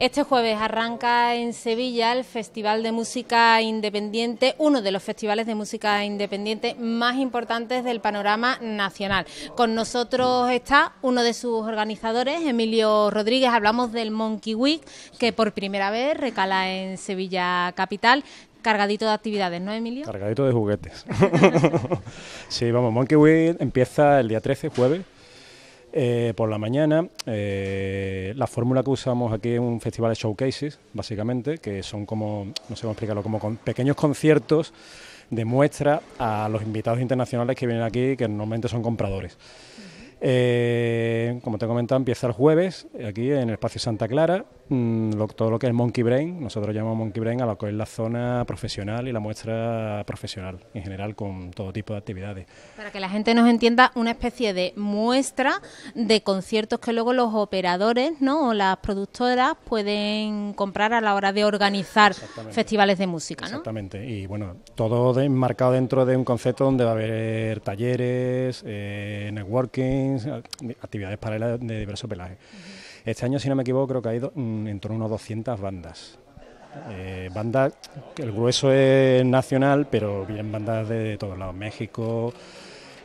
Este jueves arranca en Sevilla el Festival de Música Independiente, uno de los festivales de música independiente más importantes del panorama nacional. Con nosotros está uno de sus organizadores, Emilio Rodríguez. Hablamos del Monkey Week, que por primera vez recala en Sevilla Capital cargadito de actividades, ¿no, Emilio? Cargadito de juguetes. sí, vamos, Monkey Week empieza el día 13, jueves, eh, por la mañana. Eh, la fórmula que usamos aquí es un festival de showcases, básicamente, que son como, no sé cómo explicarlo, como pequeños conciertos de muestra a los invitados internacionales que vienen aquí, que normalmente son compradores. Eh, como te comentaba, empieza el jueves aquí en el Espacio Santa Clara Mm, lo, todo lo que es Monkey Brain, nosotros llamamos Monkey Brain a lo que es la zona profesional y la muestra profesional, en general con todo tipo de actividades. Para que la gente nos entienda, una especie de muestra de conciertos que luego los operadores ¿no? o las productoras pueden comprar a la hora de organizar festivales de música. Exactamente, y bueno, todo enmarcado dentro de un concepto donde va a haber talleres, eh, networking, actividades paralelas de diversos pelajes este año, si no me equivoco, creo que ha ido mm, en torno a unos 200 bandas. Eh, bandas, el grueso es nacional, pero vienen bandas de, todos lados, México,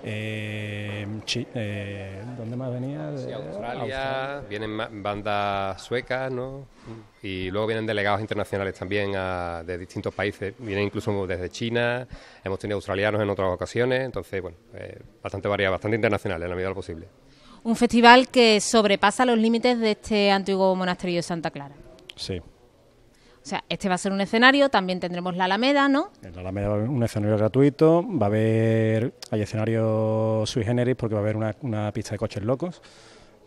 eh, eh ¿Dónde más venía? Australia, vienen bandas suecas, ¿no? Y luego vienen delegados internacionales también de distintos países, vienen incluso desde China, hemos tenido australianos en otras ocasiones, entonces, bueno, eh, bastante varía, bastante internacional en la medida de lo posible un festival que sobrepasa los límites de este antiguo monasterio de Santa Clara. Sí. O sea, este va a ser un escenario, también tendremos la Alameda, ¿no? la Alameda va a un escenario gratuito, va a haber, hay escenarios sui generis porque va a haber una, pista de coches locos,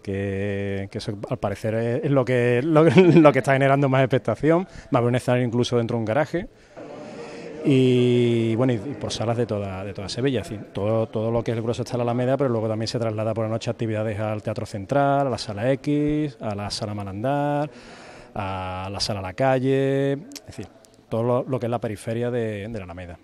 que, eso al parecer es, lo, que, lo, que está generando más expectación, va a haber un escenario incluso dentro de un garaje, y bueno, y, por salas de toda, de toda Sevilla. todo, todo lo que es el grueso está en la Alameda, pero luego también se traslada por la noche actividades al Teatro Central, a la Sala X, a la Sala Malandar, a la Sala La Calle, es decir, todo lo, que es la periferia de la Alameda.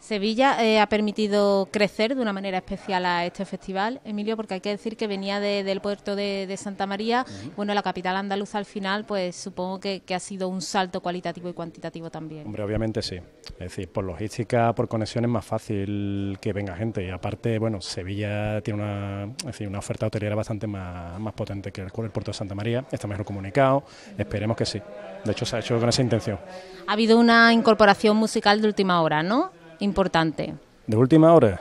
Sevilla eh, ha permitido crecer de una manera especial a este festival, Emilio, porque hay que decir que venía de, del puerto de, Santa María. Bueno, la capital andaluza al final, pues supongo que, ha sido un salto cualitativo y cuantitativo también. Hombre, obviamente sí. Es decir, por logística, por conexión es más fácil que venga gente. Y aparte, bueno, Sevilla tiene una, una oferta hotelera bastante más, potente que el puerto de Santa María. Está mejor comunicado. Esperemos que sí. De hecho, se ha hecho con esa intención. Ha habido una incorporación musical de última hora, ¿no? importante. ¿De última hora?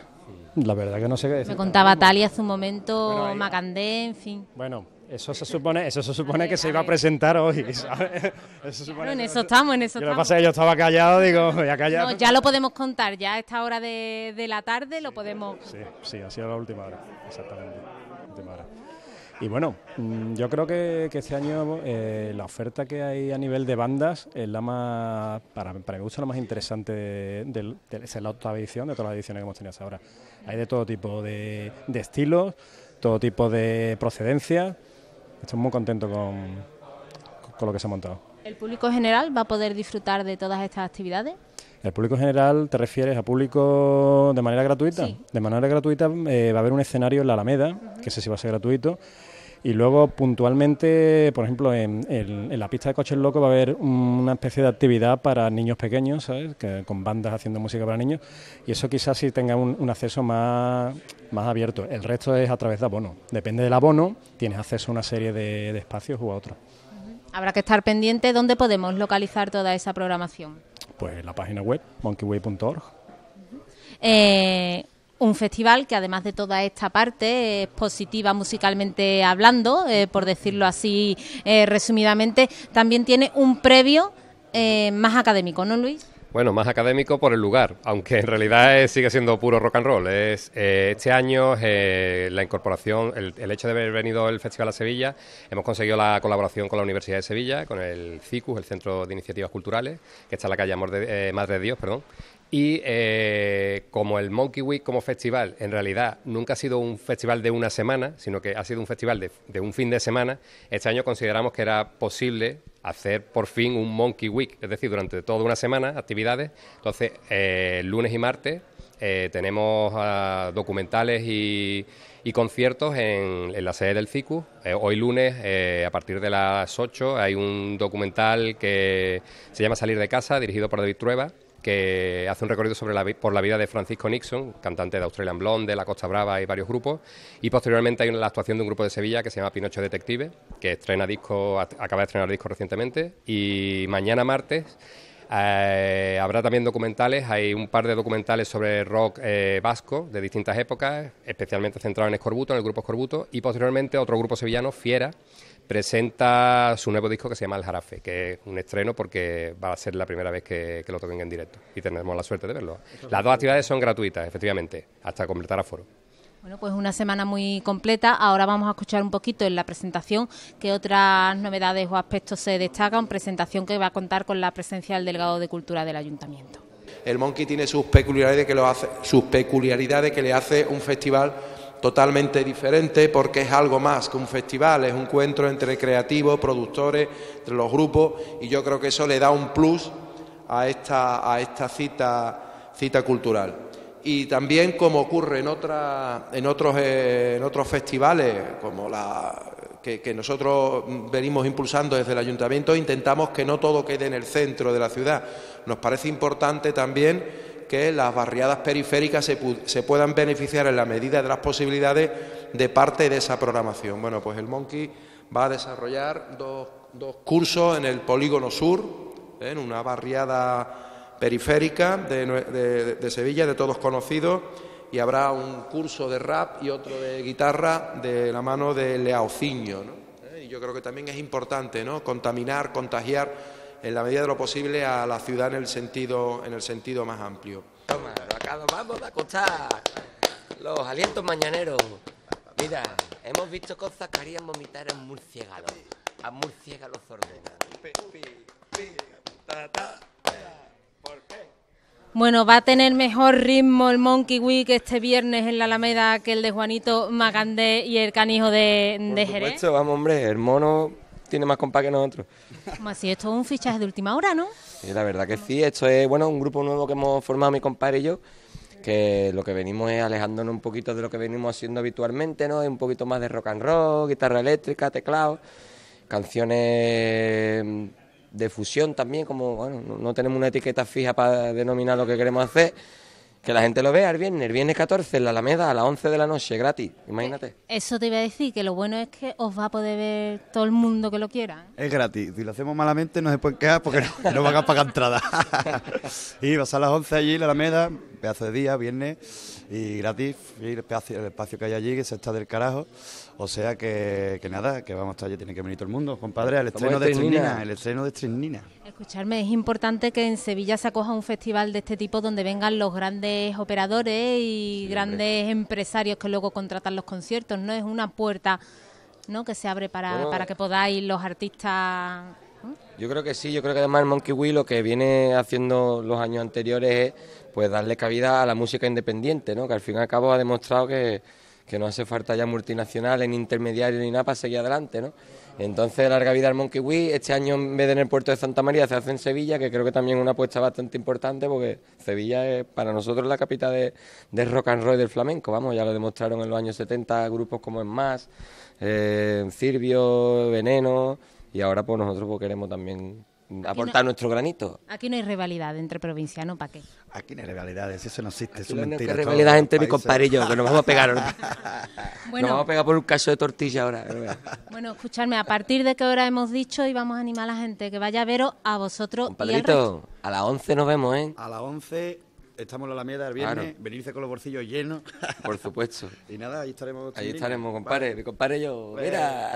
La verdad que no sé qué decir. Me contaba Talia hace un momento, Macandé, en fin. Bueno, eso se supone, eso se supone que se iba a presentar hoy, ¿sabes? Eso en eso estamos, en eso estamos. Lo que pasa es que yo estaba callado, digo, voy a callar. No, ya lo podemos contar, ya a esta hora de, de la tarde lo podemos... Sí, sí, ha sido la última hora, exactamente, última y bueno, mm, yo creo que, este año eh, la oferta que hay a nivel de bandas es la más, para, para mi gusto, la más interesante de, la octava edición, de todas las ediciones que hemos tenido hasta ahora. Hay de todo tipo de, estilos, todo tipo de procedencia. Estoy muy contento con, lo que se ha montado. ¿El público general va a poder disfrutar de todas estas actividades? ¿El público general te refieres a público de manera gratuita? De manera gratuita eh, va a haber un escenario en la Alameda, que sé si va a ser gratuito, y luego, puntualmente, por ejemplo, en, la pista de coches locos va a haber una especie de actividad para niños pequeños, ¿sabes? con bandas haciendo música para niños. Y eso quizás sí tenga un, acceso más, abierto. El resto es a través de abono. Depende del abono, tienes acceso a una serie de, espacios u a otros. Habrá que estar pendiente. ¿Dónde podemos localizar toda esa programación? Pues en la página web, monkeyway.org. Eh, un festival que además de toda esta parte positiva musicalmente hablando, eh, por decirlo así eh, resumidamente, también tiene un previo eh, más académico, ¿no Luis? Bueno, más académico por el lugar, aunque en realidad sigue siendo puro rock and roll. Es, este año la incorporación, el, hecho de haber venido el Festival a Sevilla, hemos conseguido la colaboración con la Universidad de Sevilla, con el CICUS, el Centro de Iniciativas Culturales, que está en la calle Amor de, Madre de Dios, perdón, y eh, como el Monkey Week como festival, en realidad nunca ha sido un festival de una semana, sino que ha sido un festival de, un fin de semana, este año consideramos que era posible hacer por fin un Monkey Week, es decir, durante toda una semana actividades. Entonces, eh, lunes y martes eh, tenemos ah, documentales y, conciertos en, la sede del CICU. hoy lunes, a partir de las 8, hay un documental que se llama Salir de casa, dirigido por David Trueba, que hace un recorrido sobre la, por la vida de Francisco Nixon, cantante de Australian Blonde, La Costa Brava y varios grupos. Y posteriormente hay la actuación de un grupo de Sevilla que se llama Pinocho Detective, que estrena disco, acaba de estrenar disco recientemente. Y mañana martes eh, habrá también documentales, hay un par de documentales sobre rock eh, vasco de distintas épocas, especialmente centrado en Escorbuto, en el grupo Escorbuto, y posteriormente otro grupo sevillano, Fiera, presenta su nuevo disco que se llama El Jarafe, que es un estreno porque va a ser la primera vez que, lo toquen en directo y tenemos la suerte de verlo. Las dos actividades son gratuitas, efectivamente, hasta completar aforo. Bueno, pues una semana muy completa. Ahora vamos a escuchar un poquito en la presentación qué otras novedades o aspectos se destacan. Presentación que va a contar con la presencia del delegado de Cultura del Ayuntamiento. El Monkey tiene sus peculiaridades que, lo hace, sus peculiaridades que le hace un festival totalmente diferente porque es algo más que un festival, es un encuentro entre creativos, productores, entre los grupos y yo creo que eso le da un plus a esta, a esta cita, cita cultural. Y también como ocurre en, en, otros, eh, en otros festivales, como la, que, que, nosotros venimos impulsando desde el ayuntamiento, intentamos que no todo quede en el centro de la ciudad. Nos parece importante también que las barriadas periféricas se, puedan beneficiar en la medida de las posibilidades de parte de esa programación. Bueno, pues el Monkey va a desarrollar dos, cursos en el Polígono Sur, ¿eh? en una barriada periférica de, Sevilla, de todos conocidos, y habrá un curso de rap y otro de guitarra de la mano de Leaociño. ¿no? ¿Eh? Y yo creo que también es importante ¿no? contaminar, contagiar en la medida de lo posible a la ciudad en el sentido, en el sentido más amplio. Toma, vamos a acostar. Los alientos mañaneros. Mira, hemos visto cosas que harían vomitar a un muy A los qué? Bueno, va a tener mejor ritmo el Monkey Week este viernes en la Alameda que el de Juanito Magandé y el canijo de, de Por supuesto, vamos, hombre, el mono tiene más compás que nosotros. Como así, esto es un fichaje de última hora, ¿no? la verdad que sí. Esto es, bueno, un grupo nuevo que hemos formado mi compadre y yo, que lo que venimos es alejándonos un poquito de lo que venimos haciendo habitualmente, ¿no? Es un poquito más de rock and roll, guitarra eléctrica, teclado, canciones de fusión también, como, bueno, no tenemos una etiqueta fija para denominar lo que queremos hacer que la gente lo vea el viernes, el viernes 14 en la Alameda a las 11 de la noche, gratis, imagínate. Eh, eso te iba a decir, que lo bueno es que os va a poder ver todo el mundo que lo quiera. ¿eh? Es gratis, si lo hacemos malamente no se pueden quedar porque no, van a pagar entrada. y vas a las 11 allí en la Alameda, pedazo de día, viernes y gratis, el, espacio, que hay allí que se está del carajo. O sea que, nada, que vamos a estar allí, tiene que venir todo el mundo, compadre, al estreno de Trinina, el estreno de Escucharme, es importante que en Sevilla se acoja un festival de este tipo donde vengan los grandes operadores y grandes empresarios que luego contratan los conciertos, ¿no? Es una puerta ¿no? que se abre para, que podáis los artistas... Yo creo que sí, yo creo que además el Monkey Wheel lo que viene haciendo los años anteriores es pues darle cabida a la música independiente, ¿no? que al fin y al cabo ha demostrado que, no hace falta ya multinacional en intermediario ni nada para seguir adelante. ¿no? Entonces, larga vida al Monkey Wii, este año en vez de en el puerto de Santa María se hace en Sevilla, que creo que también es una apuesta bastante importante porque Sevilla es para nosotros la capital de, de rock and roll del flamenco, vamos, ya lo demostraron en los años 70 grupos como En Más, eh, Cirvio, Veneno, y ahora pues nosotros pues, queremos también aportar nuestro granito. Aquí no hay rivalidad entre ¿no? ¿para qué? Aquí no hay rivalidades, eso no existe, es una no Hay rivalidad entre mi compadre y yo, que nos vamos a pegar. ¿no? nos vamos a pegar por un caso de tortilla ahora. bueno, escuchadme, a partir de qué hora hemos dicho y vamos a animar a la gente que vaya a veros a vosotros Compadrito, a las 11 nos vemos, ¿eh? A las 11 estamos en la mierda el viernes, venirse con los bolsillos llenos. Por supuesto. y nada, ahí estaremos. Ahí estaremos, compadre, mi compadre y yo. Mira,